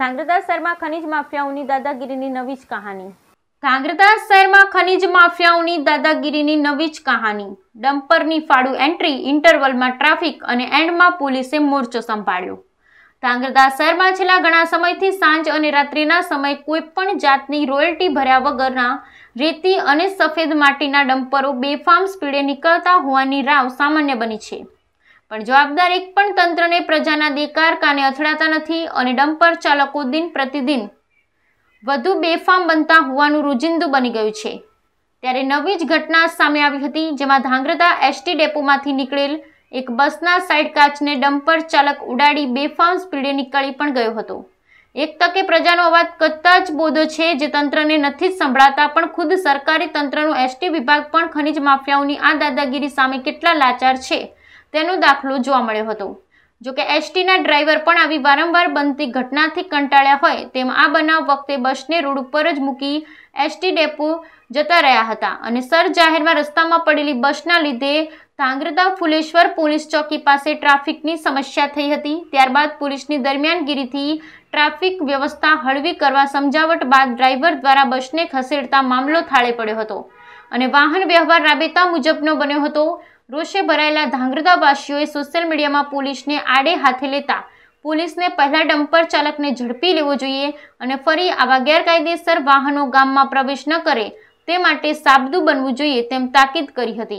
ધ્રાંગધ્રા શહેરમાં ખનીજ માફિયાઓની દાદાગીરીની નવી જ કહાની ધ્રાંગધ્રા શહેરમાં ખનીજ માફિયાઓની દાદાગીરીની નવી જ કહાની ડમ્પરની ફાળું એન્ટ્રી ઇન્ટરવલમાં ટ્રાફિક અને એન્ડમાં પોલીસે મોરચો સંભાળ્યો ધ્રાંગધ્રા શહેરમાં છેલ્લા ઘણા સમયથી સાંજ અને રાત્રિના સમય કોઈપણ જાતની રોયલ્ટી ભર્યા વગરના રેતી અને સફેદ માટીના ડમ્પરો બેફામ સ્પીડે નીકળતા હોવાની રાવ સામાન્ય બની છે પણ જવાબદાર એક પણ તંત્રને પ્રજાના દેકાર કાને અથડાતા નથી અને ડમ્પર ચાલકો દિન પ્રતિદિન વધુ બેફામ બનતા હોવાનું રોજિંદુ બની ગયું છે ત્યારે નવી જ ઘટના સામે આવી હતી જેમાં ધાંગ્રતા એસટી ડેપોમાંથી નીકળેલ એક બસના સાઈડ કાચને ડમ્પર ચાલક ઉડાડી બેફામ સ્પીડે નીકળી પણ ગયો હતો એક તકે પ્રજાનો અવાજ કચ્છ જ બોધો છે જે તંત્રને નથી જ સંભળાતા પણ ખુદ સરકારી તંત્રનો એસટી વિભાગ પણ ખનિજ માફિયાઓની આ દાદાગીરી સામે કેટલા લાચાર છે તેનો દાખલો જોવા મળ્યો હતો જો કે એસટીના ડ્રાઈવર પણ આવી વારંવાર બનતી ઘટનાથી કંટાળ્યા હોય તેમ આ બનાવ વખતે બસને રોડ ઉપર જ મૂકી એસટી ડેપો જતા રહ્યા હતા અને સર જાહેરમાં રસ્તામાં પડેલી બસના લીધે ધાંગ્રતા ફુલેશ્વર પોલીસ ચોકી પાસે ટ્રાફિકની સમસ્યા થઈ હતી ત્યારબાદ પોલીસની દરમિયાનગીરીથી ટ્રાફિક વ્યવસ્થા હળવી કરવા સમજાવટ બાદ ડ્રાઈવર દ્વારા બસને ખસેડતા મામલો થાળે પડ્યો હતો અને વાહન વ્યવહાર રાબેતા મુજબનો બન્યો હતો રોષે ભરાયેલા ધાંગધ્રાવાસીઓએ સોશિયલ મીડિયામાં પોલીસને આડે હાથે લેતા પોલીસને પહેલા ડમ્પર ચાલકને ઝડપી લેવો જોઈએ અને ફરી આવા ગેરકાયદેસર વાહનો ગામમાં પ્રવેશ ન કરે તે માટે સાબદું બનવું જોઈએ તેમ તાકીદ કરી હતી